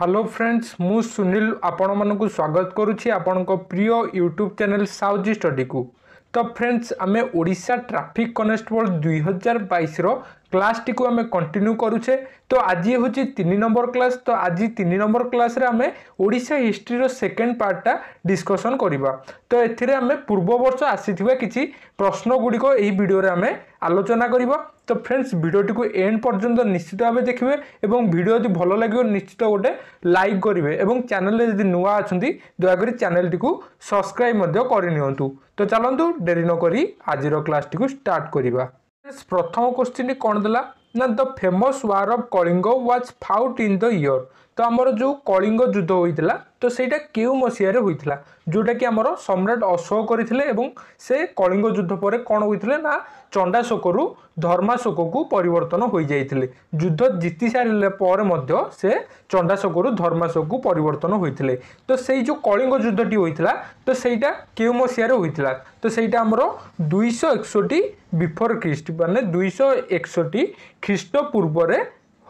hello friends মু সুনীল আপনার স্বাগত করুছি আপনার প্রিয় ইউট্যুব চ্যানেল সাউজি স্টডি কু তো ফ্রেন্ডস আমি ওড়শা ট্রাফিক কনস্টেবল দুই হাজার বাইশর ক্লাসটি আমি কন্টিনিউ করুছে তো আজ হচ্ছে তিন নম্বর ক্লাস তো আজ তিন নম্বর ক্লাসে আমি ওড়শা হিস্ট্রির সেকেন্ড পার্টটা ডিসকসন করা তো এতে আমি পূর্ববর্ষ আসিথিবা কিছু প্রশ্নগুড়ি এই ভিডিওরে আমি আলোচনা করা তো ফ্রেন্ডস ভিডিওটি এন্ড পর্যন্ত নিশ্চিত ভাবে দেখবে এবং ভিডিও যদি ভালো লাগবে নিশ্চিত গোটে লাইক করবে এবং চ্যানেলে যদি নূয়া অনেক দয়াকরি চ্যানেলটি সবসক্রাইব করে নিউ তো চলতু ডেরি নকি আজির ক্লাসটি স্টার্ট করা ପ୍ରଥମ କ୍ୱେଶ୍ଚିନ୍ କ'ଣ ଦେଲା ନା the famous war of Kalinga was fought in the year ତ ଆମର ଯେଉଁ କଳିଙ୍ଗ ଯୁଦ୍ଧ ହୋଇଥିଲା ତ ସେଇଟା କେଉଁ ମସିହାରେ ହୋଇଥିଲା ଯେଉଁଟାକି ଆମର ସମ୍ରାଟ ଅଶୋକ କରିଥିଲେ ଏବଂ ସେ କଳିଙ୍ଗ ଯୁଦ୍ଧ ପରେ କ'ଣ ହୋଇଥିଲେ ନା ଚଣ୍ଡାଶୋକରୁ ଧର୍ମାଶୋକକୁ ପରିବର୍ତ୍ତନ ହୋଇଯାଇଥିଲେ ଯୁଦ୍ଧ ଜିତି ସାରିଲା ପରେ ମଧ୍ୟ ସେ ଚଣ୍ଡାଶୋକରୁ ଧର୍ମାଶୋକକୁ ପରିବର୍ତ୍ତନ ହୋଇଥିଲେ ତ ସେଇ ଯେଉଁ କଳିଙ୍ଗ ଯୁଦ୍ଧଟି ହୋଇଥିଲା ତ ସେଇଟା କେଉଁ ମସିହାରେ ହୋଇଥିଲା ତ ସେଇଟା ଆମର ଦୁଇଶହ ଏକଷଠି ବିଫୋର୍ ଖ୍ରୀଷ୍ଟ ମାନେ ଦୁଇଶହ ଏକଷଠି ଖ୍ରୀଷ୍ଟ ପୂର୍ବରେ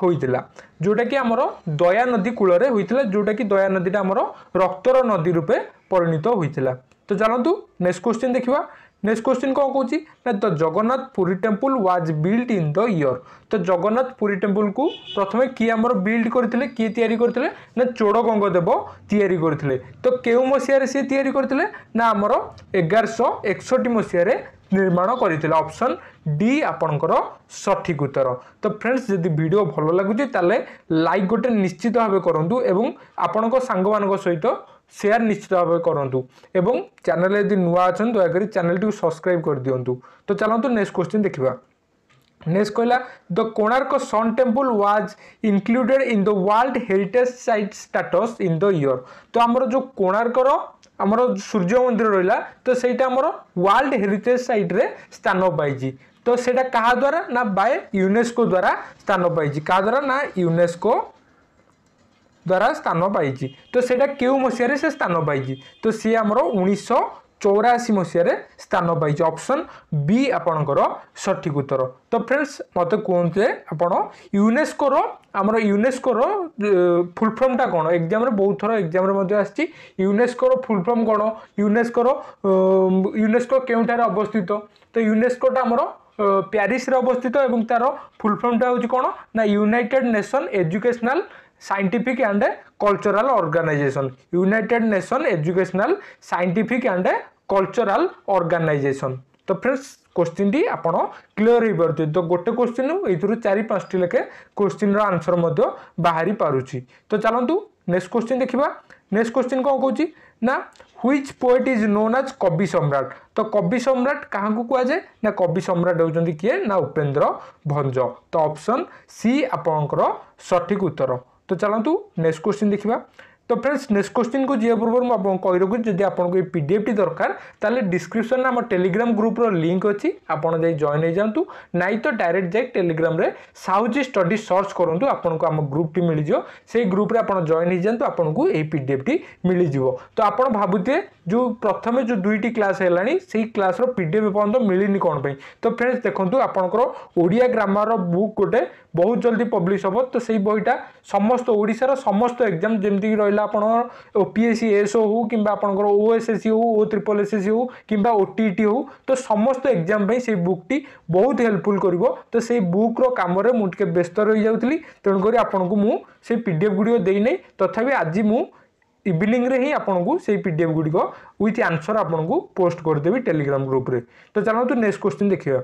ହୋଇଥିଲା ଯେଉଁଟାକି ଆମର ଦୟା ନଦୀ କୂଳରେ ହୋଇଥିଲା ଯେଉଁଟାକି ଦୟା ନଦୀଟା ଆମର ରକ୍ତର ନଦୀ ରୂପେ ପରିଣତ ହୋଇଥିଲା ତ ଜାଣନ୍ତୁ ନେକ୍ସଟ କ୍ୱେଶ୍ଚିନ୍ ଦେଖିବା ନେକ୍ସଟ କ୍ୱେଶ୍ଚିନ୍ କ'ଣ କହୁଛି ନା the Jagannath Puri temple was build in the year ତ ଜଗନ୍ନାଥ ପୁରୀ ଟେମ୍ପଲ୍କୁ ପ୍ରଥମେ କିଏ ଆମର ବିଲ୍ଡ କରିଥିଲେ କିଏ ତିଆରି କରିଥିଲେ ନା ଚୋଡ଼ ଗଙ୍ଗଦେବ ତିଆରି କରିଥିଲେ ତ କେଉଁ ମସିହାରେ ସିଏ ତିଆରି କରିଥିଲେ ନା ଆମର ଏଗାରଶହ ଏକଷଠି ମସିହାରେ ନିର୍ମାଣ କରିଥିଲେ ଅପସନ୍ ଡି ଆପଣଙ୍କର ସଠିକ୍ ଉତ୍ତର ତ ଫ୍ରେଣ୍ଡସ୍ ଯଦି ଭିଡ଼ିଓ ଭଲ ଲାଗୁଛି ତାହେଲେ ଲାଇକ୍ ଗୋଟେ ନିଶ୍ଚିତ ଭାବେ କରନ୍ତୁ ଏବଂ ଆପଣଙ୍କ ସାଙ୍ଗମାନଙ୍କ ସହିତ ସେୟାର ନିଶ୍ଚିତ ଭାବେ କରନ୍ତୁ ଏବଂ ଚ୍ୟାନେଲ ଯଦି ନୂଆ ଅଛନ୍ତି ଦୟାକରି ଚ୍ୟାନେଲଟିକୁ ସବସ୍କ୍ରାଇବ୍ କରିଦିଅନ୍ତୁ ତ ଚାଲନ୍ତୁ ନେକ୍ସଟ କ୍ୱେଶ୍ଚିନ୍ ଦେଖିବା ନେକ୍ସଟ କହିଲା the Konark sun temple was included in the world heritage site status in the year ତ ଆମର ଯେଉଁ କୋଣାର୍କର ଆମର ସୂର୍ଯ୍ୟ ମନ୍ଦିର ରହିଲା ତ ସେଇଟା ଆମର ୱାର୍ଲଡ ହେରିଟେଜ୍ ସାଇଟ୍ରେ ସ୍ଥାନ ପାଇଛି ତ ସେଇଟା କାହା ଦ୍ୱାରା ନା ବାଏ ୟୁନେସ୍କୋ ଦ୍ୱାରା ସ୍ଥାନ ପାଇଛି କାହା ଦ୍ୱାରା ନା ୟୁନେସ୍କୋ ଦ୍ୱାରା ସ୍ଥାନ ପାଇଛି ତ ସେଇଟା କେଉଁ ମସିହାରେ ସେ ସ୍ଥାନ ପାଇଛି ତ ସିଏ ଆମର ଉଣେଇଶହ ଚଉରାଅଶୀ ମସିହାରେ ସ୍ଥାନ ପାଇଛି ଅପସନ୍ ବି ଆପଣଙ୍କର ସଠିକ୍ ଉତ୍ତର ତ ଫ୍ରେଣ୍ଡସ୍ ମୋତେ କୁହନ୍ତୁ ଯେ ଆପଣ ୟୁନେସ୍କୋର ଆମର ୟୁନେସ୍କୋର ଫୁଲ୍ ଫର୍ମଟା କ'ଣ ଏକ୍ଜାମ୍ରେ ବହୁତ ଥର ଏକ୍ଜାମ୍ରେ ମଧ୍ୟ ଆସିଛି ୟୁନେସ୍କୋର ଫୁଲ୍ ଫର୍ମ କ'ଣ ୟୁନେସ୍କୋର ୟୁନେସ୍କୋ କେଉଁଠାରେ ଅବସ୍ଥିତ ତ ୟୁନେସ୍କୋଟା ଆମର ପ୍ୟାରିସରେ ଅବସ୍ଥିତ ଏବଂ ତା'ର ଫୁଲ୍ ଫର୍ମଟା ହେଉଛି କ'ଣ ନା United Nation Educational Scientific and Cultural Organization United Nation Educational Scientific and Cultural Organization তো ফ্রেন্ডস কোশ্চিনটি আপনার ক্লিয়ার হয়ে পড়ছে তো গোটে কোশ্চিন এইথর চারি পাঁচটি লেখে কোশ্চিন্র আনসর মধ্যে বাহারি পারুছি তো চলতু নেক্সট কোশ্চিন দেখা নেক্সট কোশ্চিন কম কৌছি না হুইচ পোয়েট ইজ নোন আজ কবি সম্রাট তো কবি সম্রাট কাহকু কুযায়ে না কবি সম্রাট হচ্ছেন কি না উপেন্দ্র ভঞ্জ তো অপশন সি আপনার সঠিক উত্তর তো ଚାଲନ୍ତୁ ନେକ୍ସଟ କ୍ୱେଶ୍ଚିନ୍ ଦେଖିବା তো ଫ୍ରେଣ୍ଡସ୍ ନେକ୍ସଟ କ୍ୱେଶ୍ଚିନ୍କୁ ଯିବା ପୂର୍ବରୁ ମୁଁ ଆପଣଙ୍କୁ କହିରଖୁଛି ଯଦି ଆପଣଙ୍କୁ ଏଇ ପିଡ଼ିଏଫ୍ଟି ଦରକାର ତାହେଲେ ଡିସ୍କ୍ରିପ୍ସନ୍ରେ ଆମ ଟେଲିଗ୍ରାମ ଗ୍ରୁପ୍ର ଲିଙ୍କ୍ ଅଛି ଆପଣ ଯାଇ ଜଏନ୍ ହେଇଯାଆନ୍ତୁ ନାଇଁ ତ ଡାଇରେକ୍ଟ ଯାଇ ଟେଲିଗ୍ରାମରେ ସାହୁଜି ଷ୍ଟଡି ସର୍ଚ୍ଚ କରନ୍ତୁ ଆପଣଙ୍କୁ ଆମ ଗ୍ରୁପ୍ଟି ମିଳିଯିବ ସେଇ ଗ୍ରୁପ୍ରେ ଆପଣ ଜଏନ୍ ହେଇଯାଆନ୍ତୁ ଆପଣଙ୍କୁ ଏଇ ପିଡ଼ିଏଫ୍ଟି ମିଳିଯିବ ତ ଆପଣ ଭାବୁଥିବେ ଯେଉଁ ପ୍ରଥମେ ଯେଉଁ ଦୁଇଟି କ୍ଲାସ୍ ହେଲାଣି ସେଇ କ୍ଲାସ୍ର ପିଡ଼ିଏଫ୍ ଏପର୍ଯ୍ୟନ୍ତ ମିଳିନି କ'ଣ ପାଇଁ ତ ଫ୍ରେଣ୍ଡସ୍ ଦେଖନ୍ତୁ ଆପଣଙ୍କର ଓଡ଼ିଆ ଗ୍ରାମାରର ବୁକ୍ ଗୋଟେ ବହୁତ ଜଲ୍ଦି ପବ୍ଲିଶ ହେବ ତ ସେଇ ବହିଟା ସମସ୍ତ ଓଡ଼ିଶାର ସମସ୍ତ ଏକ୍ଜାମ୍ ଯେମିତିକି ରହିଲା କହିଲେ ଆପଣ O P S C S O ହଉ କିମ୍ବା ଆପଣଙ୍କର ଓ ଏସ୍ ଏସ୍ ସି ହଉ O triple S S C ହଉ କିମ୍ବା ଓ ଟି ଟି ହଉ ତ ସମସ୍ତ ଏକ୍ଜାମ୍ ପାଇଁ ସେଇ ବୁକ୍ଟି ବହୁତ ହେଲ୍ପଫୁଲ୍ କରିବ ତ ସେଇ ବୁକ୍ର କାମରେ ମୁଁ ଟିକେ ବ୍ୟସ୍ତ ରହିଯାଉଥିଲି ତେଣୁକରି ଆପଣଙ୍କୁ ମୁଁ ସେଇ ପି ଡି ଏଫ୍ ଗୁଡ଼ିକ ଦେଇନାହିଁ ତଥାପି ଆଜି ମୁଁ ଇଭିନିଂରେ ହିଁ ଆପଣଙ୍କୁ ସେଇ ପି ଡି ଏଫ୍ ଗୁଡ଼ିକ ୱିଥ୍ ଆନ୍ସର୍ ଆପଣଙ୍କୁ ପୋଷ୍ଟ କରିଦେବି ଟେଲିଗ୍ରାମ ଗ୍ରୁପ୍ରେ ତ ଚାଲନ୍ତୁ ନେକ୍ସଟ କ୍ୱେଶ୍ଚିନ୍ ଦେଖିବା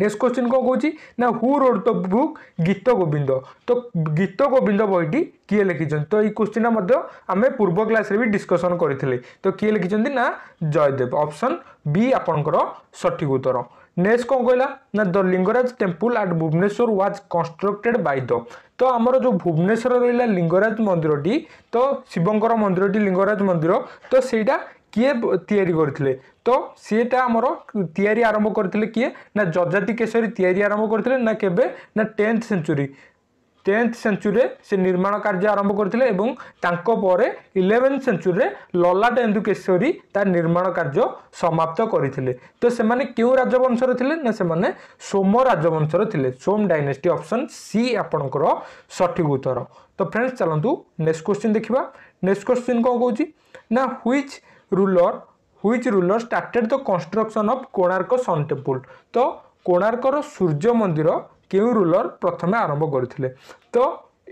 নেক্সট কোশ্চিন କ'ଣ କହୁଛି ନା ହୁ ରୋଡ଼ ଦ ବୁକ୍ ଗୀତ ଗୋବିନ୍ଦ ତ ଗୀତ ଗୋବିନ୍ଦ ବହିଟି କିଏ ଲେଖିଛନ୍ତି ତ ଏଇ କୋଶ୍ଚିନ୍ଟା ମଧ୍ୟ ଆମେ ପୂର୍ବ କ୍ଲାସ୍ରେ ବି ଡିସ୍କସନ୍ କରିଥିଲେ ତ କିଏ ଲେଖିଛନ୍ତି ନା ଜୟଦେବ ଅପସନ୍ ବି ଆପଣଙ୍କର ସଠିକ୍ ଉତ୍ତର ନେକ୍ସଟ କ'ଣ କହିଲା ନା the Lingaraj temple at Bhubaneswar was constructed by the ତ ଆମର ଯେଉଁ ଭୁବନେଶ୍ୱର ରହିଲା ଲିଙ୍ଗରାଜ ମନ୍ଦିରଟି ତ ଶିବଙ୍କର ମନ୍ଦିରଟି ଲିଙ୍ଗରାଜ ମନ୍ଦିର ତ ସେଇଟା କିଏ ତିଆରି କରିଥିଲେ ତ ସିଏଟା ଆମର ତିଆରି ଆରମ୍ଭ କରିଥିଲେ କିଏ ନା ଯଜାତି କେଶରୀ ତିଆରି ଆରମ୍ଭ କରିଥିଲେ ନା କେବେ ନା ଟେନ୍ଥ ସେଞ୍ଚୁରୀ ଟେନ୍ଥ ସେଞ୍ଚୁରୀରେ ସେ ନିର୍ମାଣ କାର୍ଯ୍ୟ ଆରମ୍ଭ କରିଥିଲେ ଏବଂ ତାଙ୍କ ପରେ ଇଲେଭେନ୍ଥ ସେଞ୍ଚୁରୀରେ ଲଲାଟ ଏନ୍ଦୁକେଶ୍ୱରୀ ତା ନିର୍ମାଣ କାର୍ଯ୍ୟ ସମାପ୍ତ କରିଥିଲେ ତ ସେମାନେ କେଉଁ ରାଜବଂଶର ଥିଲେ ନା ସେମାନେ ସୋମ ରାଜବଂଶର ଥିଲେ ସୋମ ଡାଇନେଷ୍ଟି ଅପସନ୍ ସି ଆପଣଙ୍କର ସଠିକ୍ ଉତ୍ତର ତ ଫ୍ରେଣ୍ଡସ୍ ଚାଲନ୍ତୁ ନେକ୍ସଟ କ୍ୱେଶ୍ଚିନ୍ ଦେଖିବା ନେକ୍ସଟ କ୍ୱେଶ୍ଚିନ୍ କ'ଣ କହୁଛି ନା which ruler which ruler started the construction of Konark Sun Temple তো কোণার্কর সূর্য মন্দির কেউ রুলর প্রথমে আরম্ভ করে তো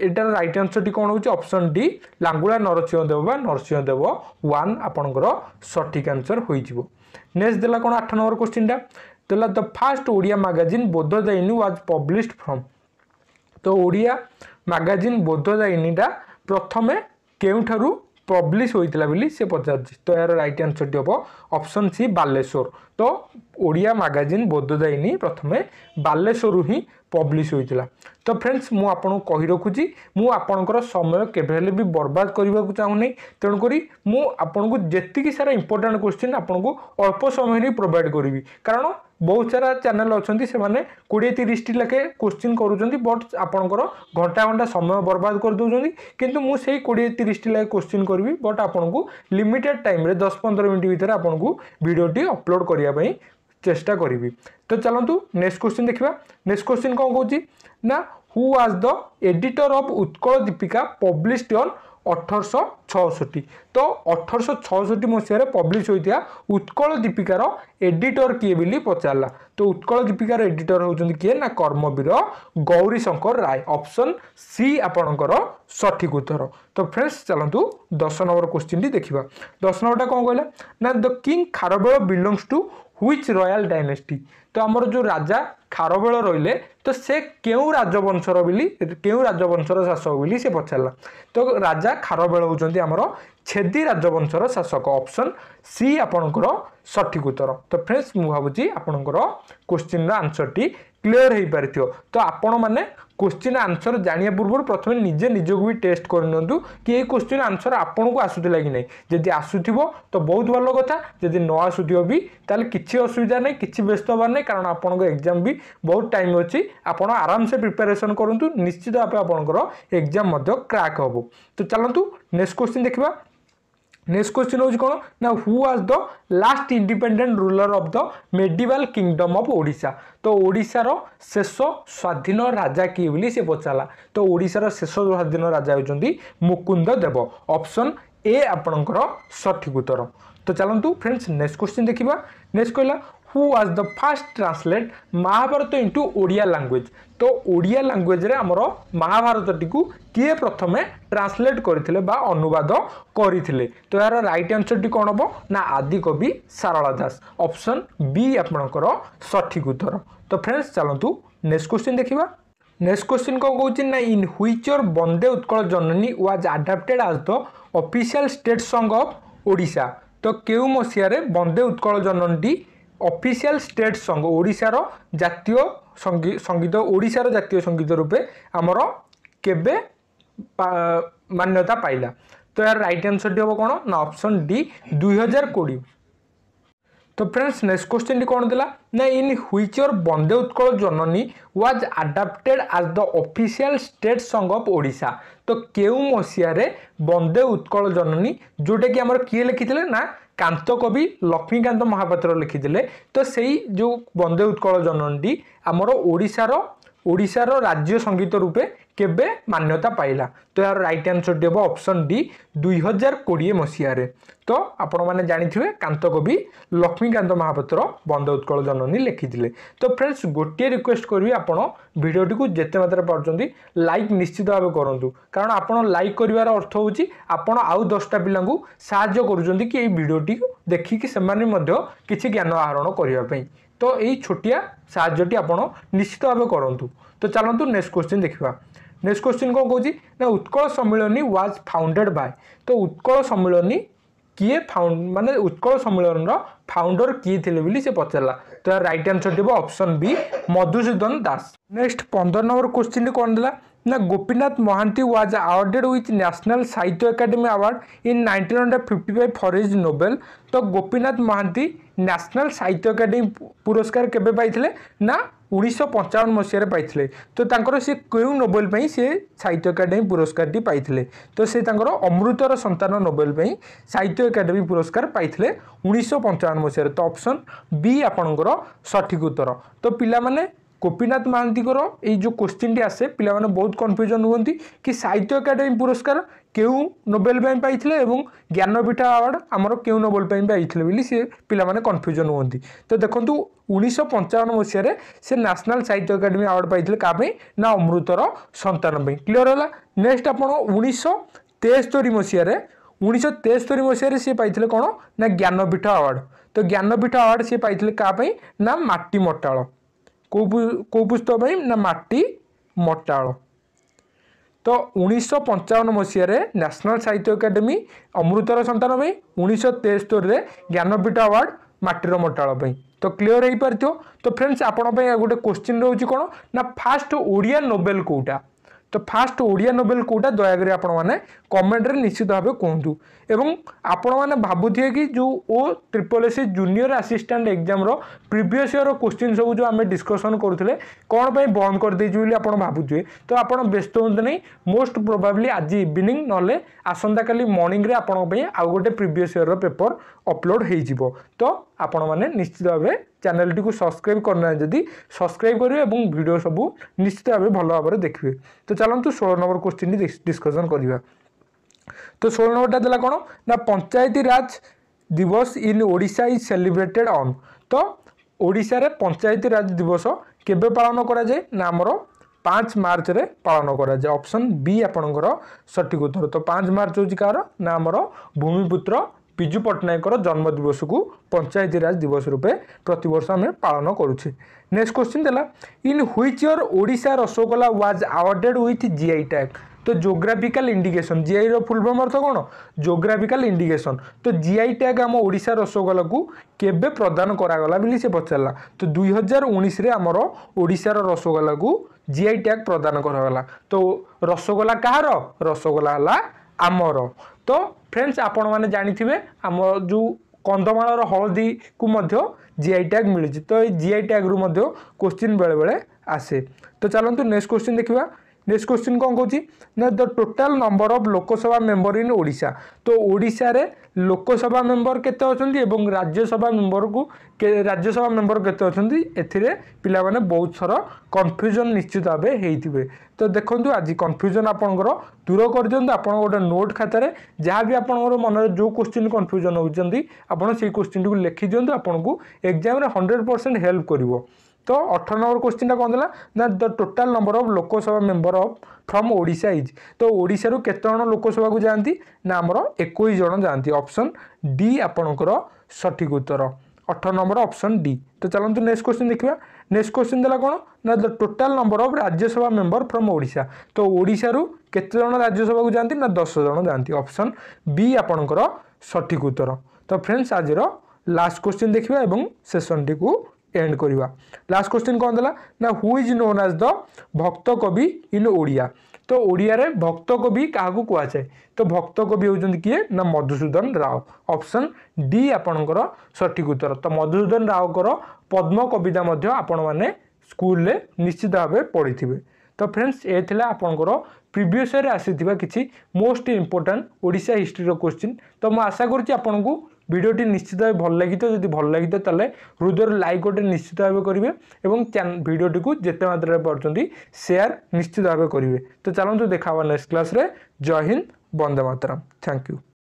এটার রাইট আনসরটি কোণ হচ্ছে অপশন ডি লাঙ্গুড়া নরসিংহ দেব বা নরসিংহ দেব ওয়ান আপনার সঠিক আনসর হয়ে যাব নেক্সট দেলা কোণ আট নম্বর কোশ্চিনটা দেলা the first Odia magazine Bodhadayini was published from তো ওড়িয়া ম্যাগাজিন বোধদায়িনীটা প্রথমে কেউঠারু ପବ୍ଲିଶ ହୋଇଥିଲା ବୋଲି ସେ ପଚାରୁଛି ତ ଏହାର ରାଇଟ୍ ଆନ୍ସରଟି ହେବ ଅପସନ୍ ସି ବାଲେଶ୍ୱର ତ ଓଡ଼ିଆ ମାଗାଜିନ୍ ବୋଧଦାୟିନୀ ପ୍ରଥମେ ବାଲେଶ୍ୱରରୁ ହିଁ ପବ୍ଲିଶ ହୋଇଥିଲା ତ ଫ୍ରେଣ୍ଡସ୍ ମୁଁ ଆପଣଙ୍କୁ କହି ରଖୁଛି ମୁଁ ଆପଣଙ୍କର ସମୟ କେବେ ହେଲେ ବି ବର୍ବାଦ କରିବାକୁ ଚାହୁଁନି ତେଣୁକରି ମୁଁ ଆପଣଙ୍କୁ ଯେତିକି ସାରା ଇମ୍ପୋର୍ଟାଣ୍ଟ କୋଶ୍ଚିନ୍ ଆପଣଙ୍କୁ ଅଳ୍ପ ସମୟରେ ହିଁ ପ୍ରୋଭାଇଡ଼ କରିବି କାରଣ ବହୁତ ସାରା ଚ୍ୟାନେଲ୍ ଅଛନ୍ତି ସେମାନେ କୋଡ଼ିଏ ତିରିଶଟି ଲେଖେ କୋଶ୍ଚିନ୍ କରୁଛନ୍ତି ବଟ୍ ଆପଣଙ୍କର ଘଣ୍ଟା ଘଣ୍ଟା ସମୟ ବରବାଦ କରିଦେଉଛନ୍ତି କିନ୍ତୁ ମୁଁ ସେଇ କୋଡ଼ିଏ ତିରିଶଟି ଲେଖେ କୋଶ୍ଚିନ୍ କରିବି ବଟ୍ ଆପଣଙ୍କୁ ଲିମିଟେଡ଼ ଟାଇମ୍ରେ ଦଶ ପନ୍ଦର ମିନିଟ୍ ଭିତରେ ଆପଣଙ୍କୁ ଭିଡ଼ିଓଟି ଅପଲୋଡ଼ କରିବା ପାଇଁ ଚେଷ୍ଟା କରିବି ତ ଚାଲନ୍ତୁ ନେକ୍ସଟ କୋଶ୍ଚିନ୍ ଦେଖିବା ନେକ୍ସଟ କୋଶ୍ଚିନ୍ କ'ଣ କହୁଛି ନା who was the editor of Utkal Dipika published on ଅଠରଶହ ଛଅଷଠି ତ ଅଠରଶହ ଛଅଷଠି ମସିହାରେ ପବ୍ଲିଶ ହୋଇଥିବା ଉତ୍କଳ ଦୀପିକାର ଏଡିଟର କିଏ ବୋଲି ପଚାରିଲା ତ ଉତ୍କଳ ଦୀପିକାର ଏଡିଟର ହେଉଛନ୍ତି କିଏ ନା କର୍ମବୀର ଗୌରୀଶଙ୍କର ରାୟ ଅପସନ୍ ସି ଆପଣଙ୍କର ସଠିକ୍ ଉତ୍ତର ତ ଫ୍ରେଣ୍ଡସ୍ ଚାଲନ୍ତୁ ଦଶ ନମ୍ବର କୋଶ୍ଚିନ୍ଟି ଦେଖିବା ଦଶ ନମ୍ବରଟା କ'ଣ କହିଲା ନା the king Kharavela belongs to which royal dynasty তো ଆମର ଯେଉଁ ରାଜା ଖାରବେଳ ରହିଲେ ତ ସେ କେଉଁ ରାଜବଂଶର ବୋଲି କେଉଁ ରାଜବଂଶର ଶାସକ ବୋଲି ସେ ପଚାରିଲା ତ ରାଜା ଖାରବେଳ ହେଉଛନ୍ତି ଆମର ଛେଦି ରାଜବଂଶର ଶାସକ ଅପସନ୍ ସି ଆପଣଙ୍କର ସଠିକ୍ ଉତ୍ତର ତ ଫ୍ରେଣ୍ଡସ୍ ମୁଁ ଭାବୁଛି ଆପଣଙ୍କର କୋଶ୍ଚିନ୍ର ଆନ୍ସର୍ଟି କ୍ଲିଅର୍ ହୋଇପାରିଥିବ ତ ଆପଣମାନେ কোশ্চিন আনসর জাঁয়া পূর্ণ প্রথমে নিজে নিজকে বি টেস্ট করে নিউ কি এই কোশ্চিন আনসর আপনার আসুলা কি না যদি আসুব তো বহু ভালো কথা যদি ন আসুব বি তাহলে কিছু অসুবিধা নাই কিছু ব্যস্ত হবার নাই କାରଣ ଆପଣଙ୍କ ଏକ୍ଜାମ୍ ବି ବହୁତ ଟାଇମ୍ ଅଛି ଆପଣ ଆରାମସେ ପ୍ରିପାରେସନ୍ କରନ୍ତୁ ନିଶ୍ଚିତ ଭାବେ ଆପଣଙ୍କର ଏକ୍ଜାମ୍ ମଧ୍ୟ କ୍ରାକ୍ ହେବ ତ ଚାଲନ୍ତୁ ନେକ୍ସଟ କୋଶ୍ଚିନ୍ ଦେଖିବା ନେକ୍ସଟ କୋଶ୍ଚିନ୍ ହେଉଛି କ'ଣ ନା who was the last independent ruler of the medieval kingdom of Odisha ତ ଓଡ଼ିଶାର ଶେଷ ସ୍ୱାଧୀନ ରାଜା କିଏ ବୋଲି ସେ ପଚାରିଲା ତ ଓଡ଼ିଶାର ଶେଷ ସ୍ୱାଧୀନ ରାଜା ହେଉଛନ୍ତି ମୁକୁନ୍ଦ ଦେବ ଅପସନ୍ ଏ ଆପଣଙ୍କର ସଠିକ୍ ଉତ୍ତର তো চলতু ফ্রেন্ডস নেক্সট কোশ্চিন দেখা নেক্সট কহিলা who was the first translate Mahabharata into Odia language ତ ଓଡ଼ିଆ ଲାଙ୍ଗୁଏଜ୍ରେ ଆମର ମହାଭାରତଟିକୁ କିଏ ପ୍ରଥମେ ଟ୍ରାନ୍ସଲେଟ୍ କରିଥିଲେ ବା ଅନୁବାଦ କରିଥିଲେ ତ ଏହାର ରାଇଟ୍ ଆନ୍ସର୍ଟି କ'ଣ ହେବ ନା ଆଦିକବି ସାରଳା ଦାସ ଅପସନ୍ ବି ଆପଣଙ୍କର ସଠିକ୍ ଉତ୍ତର ତ ଫ୍ରେଣ୍ଡସ୍ ଚାଲନ୍ତୁ ନେକ୍ସଟ କ୍ୱେଶ୍ଚିନ୍ ଦେଖିବା ନେକ୍ସଟ କ୍ୱେଶ୍ଚିନ୍ କ'ଣ କହୁଛି ନା in which year Bande Utkala Janani was adapted as the official state song of Odisha ତ କେଉଁ ମସିହାରେ ବନ୍ଦେ ଉତ୍କଳ ଜନନୀଟି অফিসিয়াল স্টেট সঙ্গ ওড়িশার জাতীয় সঙ্গীত ওড়িশার জাতীয় সঙ্গীত রূপে আমার কেবে মান্যতা পাইলা তো এর রাইট আনসরটি হব কোণ না অপশন ডি দুই হাজার কোড়ি তো ফ্রেন্ডস নেক্সট কোশ্চেনটি কোণ দিলা না in which year Bande Utkala Janani was adapted as the official state song of Odisha তো কেউ মশিয়ারে বন্দে উৎকল জননী যেটা কি আমার কি লিখিলে না কান্ত কবি লক্ষ্মীকান্ত মহাপাত্র লিখিলে তো সেই যে বন্দে উৎকল জননীটি আমার ওড়িশার ওড়িশার রাজ্য সঙ্গীত রূপে কেবে ମାନ୍ୟତା ପାଇଲା ତ ଏହାର ରାଇଟ୍ ଆନ୍ସର୍ଟି ହେବ ଅପସନ୍ ଡି ଦୁଇ ହଜାର କୋଡ଼ିଏ ମସିହାରେ ତ ଆପଣମାନେ ଜାଣିଥିବେ କାନ୍ତକବି ଲକ୍ଷ୍ମୀକାନ୍ତ ମହାପାତ୍ର ବନ୍ଦ ଉତ୍କଳ ଜନନୀ ଲେଖିଥିଲେ ତ ଫ୍ରେଣ୍ଡସ୍ ଗୋଟିଏ ରିକ୍ୱେଷ୍ଟ କରିବି ଆପଣ ଭିଡ଼ିଓଟିକୁ ଯେତେ ମାତ୍ରାରେ ପାରୁଛନ୍ତି ଲାଇକ୍ ନିଶ୍ଚିତ ଭାବେ କରନ୍ତୁ କାରଣ ଆପଣ ଲାଇକ୍ କରିବାର ଅର୍ଥ ହେଉଛି ଆପଣ ଆଉ ଦଶଟା ପିଲାଙ୍କୁ ସାହାଯ୍ୟ କରୁଛନ୍ତି କି ଏଇ ଭିଡ଼ିଓଟିକୁ ଦେଖିକି ସେମାନେ ମଧ୍ୟ କିଛି ଜ୍ଞାନ ଆହରଣ କରିବା ପାଇଁ ତ ଏଇ ଛୋଟିଆ ସାହାଯ୍ୟଟି ଆପଣ ନିଶ୍ଚିତ ଭାବେ କରନ୍ତୁ ତ ଚାଲନ୍ତୁ ନେକ୍ସଟ କ୍ୱେଶ୍ଚିନ୍ ଦେଖିବା নেক্সট কোশ্চিন କ'ଣ କହୁଛି ନା ଉତ୍କଳ ସମ୍ମିଳନୀ ୱାଜ୍ ଫାଉଣ୍ଡେଡ୍ ବାଏ ତ ଉତ୍କଳ ସମ୍ମିଳନୀ କିଏ ଫାଉଣ୍ଡ ମାନେ ଉତ୍କଳ ସମ୍ମିଳନୀର ଫାଉଣ୍ଡର କିଏ ଥିଲେ ବୋଲି ସେ ପଚାରିଲା ତ ରାଇଟ୍ ଆନ୍ସର୍ ଥିବ option B Madhusudan Das next ପନ୍ଦର ନମ୍ବର କୋଶ୍ଚିନ୍ଟି କ'ଣ ଦେଲା ନା Gopinath Mohanty was awarded with national Sahitya Akademi award in nineteen hundred fifty five for his novel ତ ଗୋପୀନାଥ ମହାନ୍ତି ନ୍ୟାସନାଲ୍ ସାହିତ୍ୟ ଏକାଡେମୀ ପୁରସ୍କାର କେବେ ପାଇଥିଲେ ନା ଉଣେଇଶହ ପଞ୍ଚାବନ ମସିହାରେ ପାଇଥିଲେ ତ ତାଙ୍କର ସେ କେଉଁ ନୋବେଲ ପାଇଁ ସେ ସାହିତ୍ୟ ଏକାଡେମୀ ପୁରସ୍କାରଟି ପାଇଥିଲେ ତ ସେ ତାଙ୍କର ଅମୃତର ସନ୍ତାନ ନୋବେଲ ପାଇଁ ସାହିତ୍ୟ ଏକାଡେମୀ ପୁରସ୍କାର ପାଇଥିଲେ ଉଣେଇଶହ ପଞ୍ଚାବନ ମସିହାରେ ତ ଅପସନ୍ ବି ଆପଣଙ୍କର ସଠିକ୍ ଉତ୍ତର ତ ପିଲାମାନେ ଗୋପୀନାଥ ମହାନ୍ତିଙ୍କର ଏଇ ଯେଉଁ କୋଶ୍ଚିନ୍ଟି ଆସେ ପିଲାମାନେ ବହୁତ କନଫ୍ୟୁଜନ୍ ହୁଅନ୍ତି କି ସାହିତ୍ୟ ଏକାଡେମୀ ପୁରସ୍କାର କେଉଁ ନୋବେଲ ପାଇଁ ପାଇଥିଲେ ଏବଂ ଜ୍ଞାନପୀଠ ଆୱାର୍ଡ଼ ଆମର କେଉଁ ନୋବେଲ ପାଇଁ ପାଇଥିଲେ ବୋଲି ସେ ପିଲାମାନେ କନଫ୍ୟୁଜନ୍ ହୁଅନ୍ତି ତ ଦେଖନ୍ତୁ ଉଣେଇଶହ ପଞ୍ଚାବନ ମସିହାରେ ସେ ନ୍ୟାସନାଲ୍ ସାହିତ୍ୟ ଏକାଡେମୀ ଆୱାର୍ଡ଼ ପାଇଥିଲେ କାହା ପାଇଁ ନା ଅମୃତର ସନ୍ତାନ ପାଇଁ କ୍ଲିଅର୍ ହେଲା ନେକ୍ସଟ ଆପଣ ଉଣେଇଶହ ତେସ୍ତରୀ ମସିହାରେ ଉଣେଇଶହ ତେସ୍ତରୀ ମସିହାରେ ସିଏ ପାଇଥିଲେ କ'ଣ ନା ଜ୍ଞାନପୀଠ ଆୱାର୍ଡ଼ ତ ଜ୍ଞାନପୀଠ ଆୱାର୍ଡ଼ ସିଏ ପାଇଥିଲେ କାହା ପାଇଁ ନା ମାଟି ମଟାଳ କେଉଁ କେଉଁ ପୁସ୍ତକ ପାଇଁ ନା ମାଟି ମଟାଳ ତ ଉଣେଇଶହ ପଞ୍ଚାବନ ମସିହାରେ ନ୍ୟାସନାଲ୍ ସାହିତ୍ୟ ଏକାଡେମୀ ଅମୃତର ସନ୍ତାନ ପାଇଁ ଉଣେଇଶହ ତେସ୍ତରିରେ ଜ୍ଞାନପୀଠ ଆୱାର୍ଡ ମାଟିର ମଟାଳ ପାଇଁ ତ କ୍ଲିଅର ହେଇପାରିଥିବ ତ ଫ୍ରେଣ୍ଡସ୍ ଆପଣଙ୍କ ପାଇଁ ଗୋଟେ କ୍ୱେଶ୍ଚିନ୍ ରହୁଛି କ'ଣ ନା ଫାଷ୍ଟ ଓଡ଼ିଆ ନୋବେଲ୍ କେଉଁଟା তো ଫାଷ୍ଟ ଓଡ଼ିଆ ନୋଭେଲ୍ କେଉଁଟା ଦୟାକରି ଆପଣମାନେ କମେଣ୍ଟରେ ନିଶ୍ଚିତ ଭାବେ କୁହନ୍ତୁ ଏବଂ ଆପଣମାନେ ଭାବୁଥିବେ କି ଯେଉଁ O triple S junior assistant ଏକ୍ଜାମ୍ର ପ୍ରିଭିୟସ୍ ଇୟର୍ର କୋଶ୍ଚିନ୍ ସବୁ ଯେଉଁ ଆମେ ଡିସ୍କସନ୍ କରୁଥିଲେ କ'ଣ ପାଇଁ ବନ୍ଦ କରିଦେଇଛୁ ବୋଲି ଆପଣ ଭାବୁଥିବେ ତ ଆପଣ ବ୍ୟସ୍ତ ହୁଅନ୍ତୁ ନାହିଁ ମୋଷ୍ଟ ପ୍ରୋବାବ୍ଲି ଆଜି ଇଭିନିଂ ନହେଲେ ଆସନ୍ତାକାଲି ମର୍ଣ୍ଣିଂରେ ଆପଣଙ୍କ ପାଇଁ ଆଉ ଗୋଟେ ପ୍ରିଭିୟସ୍ ଇୟର୍ର ପେପର୍ ଅପଲୋଡ଼ ହେଇଯିବ ତ ଆପଣମାନେ ନିଶ୍ଚିତ ଭାବେ চ্যানেলটিକୁ ସବସ୍କ୍ରାଇବ୍ କରିନାହାନ୍ତି ଯଦି ସବସ୍କ୍ରାଇବ୍ କରିବେ ଏବଂ ଭିଡ଼ିଓ ସବୁ ନିଶ୍ଚିତ ଭାବେ ଭଲ ଭାବରେ ଦେଖିବେ ତ ଚାଲନ୍ତୁ ଷୋହଳ ନମ୍ବର କୋଶ୍ଚିନ୍ଟି ଡିସ୍କସନ୍ କରିବା ତ ଷୋହଳ ନମ୍ବରଟା ଦେଲା କ'ଣ ନା Panchayati Raj Divas in Odisha is celebrated on ତ ଓଡ଼ିଶାରେ ପଞ୍ଚାୟତୀ ରାଜ ଦିବସ କେବେ ପାଳନ କରାଯାଏ ନା ଆମର ପାଞ୍ଚ ମାର୍ଚ୍ଚରେ ପାଳନ କରାଯାଏ ଅପସନ୍ ବି ଆପଣଙ୍କର ସଠିକ୍ ଉତ୍ତର ତ ପାଞ୍ଚ ମାର୍ଚ୍ଚ ହେଉଛି କାହାର ନା ଆମର ଭୂମିପୁତ୍ର ବିଜୁ ପଟ୍ଟନାୟକର ଜନ୍ମ ଦିବସକୁ ପଞ୍ଚାୟତିରାଜ ଦିବସ ରୂପେ ପ୍ରତିବର୍ଷ ଆମେ ପାଳନ କରୁଛେ ନେକ୍ସଟ କ୍ୱେଶ୍ଚିନ୍ ଦେଲା in which year Odisha rasagola was awarded with GI tag তো জোগ্রাফিকাল ইন্ডিকেসন জিআইর ফুল ফর্ম অর্থ কোণ জোগ্রাফিকাল ইন্ডিকেসন তো জিআই ট্যাগ আম ওড়শা রসগোলাকু কেবে প্রদান করাগলা বলে সে পচারা তো দুই হাজার উনিশে আমার ওড়শার রসগোলাকু জিআই ট্যাগ প্রদান করাগলা তো রসগোলা কাহার রসগোলা হল আমার ତ ଫ୍ରେଣ୍ଡସ୍ ଆପଣମାନେ ଜାଣିଥିବେ ଆମ ଯେଉଁ କନ୍ଧମାଳର ହଳଦୀକୁ ମଧ୍ୟ ଜିଆଇ ଟ୍ୟାଗ୍ ମିଳିଛି ତ ଏଇ ଜିଆଇ ଟ୍ୟାଗ୍ରୁ ମଧ୍ୟ କୋଶ୍ଚିନ୍ ବେଳେବେଳେ ଆସେ ତ ଚାଲନ୍ତୁ ନେକ୍ସଟ କୋଶ୍ଚିନ୍ ଦେଖିବା নেক্সট क्वेश्चन कौन कौन the total number of Lok Sabha member in ओडा तो ओडा लोकसभा मेंबर के राज्यसभा मेंबर को राज्यसभा मेंबर के एथिरे पिला माने बहुत थर कन्फ्यूजन निश्चित भाव होते तो देखो आज कन्फ्यूजन आपंकर दूर कर दिखाते आप गोटे नोट खातार जहाँ भी आपंकर मनरे जो क्वेश्चन कन्फ्यूजन होती आपड़ से क्वेश्चन टी लिखि दिखाँ आपको एक्जाम हंड्रेड परसेंट हेल्प कर ତ ଅଠର ନମ୍ବର କୋଶ୍ଚିନ୍ଟା କ'ଣ ଥିଲା ନା the total number of Lok Sabha member of from Odisha is ତ ଓଡ଼ିଶାରୁ କେତେ ଜଣ ଲୋକସଭାକୁ ଯାଆନ୍ତି ନା ଆମର ଏକୋଇଶ ଜଣ ଯାଆନ୍ତି ଅପସନ୍ ଡି ଆପଣଙ୍କର ସଠିକ୍ ଉତ୍ତର ଅଠର ନମ୍ବର ଅପସନ୍ ଡି ତ ଚାଲନ୍ତୁ ନେକ୍ସଟ କୋଶ୍ଚିନ୍ ଦେଖିବା ନେକ୍ସଟ କୋଶ୍ଚିନ୍ ଦେଲା କ'ଣ ନା the total number of Rajya Sabha member from Odisha ତ ଓଡ଼ିଶାରୁ କେତେ ଜଣ ରାଜ୍ୟସଭାକୁ ଯାଆନ୍ତି ନା ଦଶ ଜଣ ଯାଆନ୍ତି ଅପସନ୍ ବି ଆପଣଙ୍କର ସଠିକ୍ ଉତ୍ତର ତ ଫ୍ରେଣ୍ଡସ୍ ଆଜିର ଲାଷ୍ଟ କୋଶ୍ଚିନ୍ ଦେଖିବା ଏବଂ ସେସନ୍ଟିକୁ এন্ড করা লাস্ট কোশ্চিন কম দেলা না হুইজ নোন আজ দ ভক্ত কবি ইন ওড়িয়া তো ওড়িয়ার ভক্ত কবি কাহু কুযায়ে তো ভক্ত কবি হচ্ছেন কি না মধুসূদন রাও অপশন ডি আপনার সঠিক উত্তর তো মধুসূদন রাওকর পদ্ম কবিতা আপন মানে স্কুলে নিশ্চিত ভাবে পড়িথিবে তো ফ্রেন্ডস এ লা আপনার প্রিভিয়স ইয়ার আসি কিছু মোস্ট ইম্পর্টাট ওড়শা হিস্ট্রির কোশ্চিন তো মু আশা করছি আপনার ভিডিওটি নিশ্চিত ভাবে ভাল লাগিত যদি ভাল লাগিত তাহলে হৃদয়ের লাইক গোটে নিশ্চিত ভাবে করবে এবং ভিডিওটি যেতে মাত্রায় পড়ছেন সেয়ার নিশ্চিত ভাবে করবে তো চলতু দেখা হওয়া নেক্সট ক্লাসে জয় হিন্দ বন্দে মাতরম থ্যাংক ইউ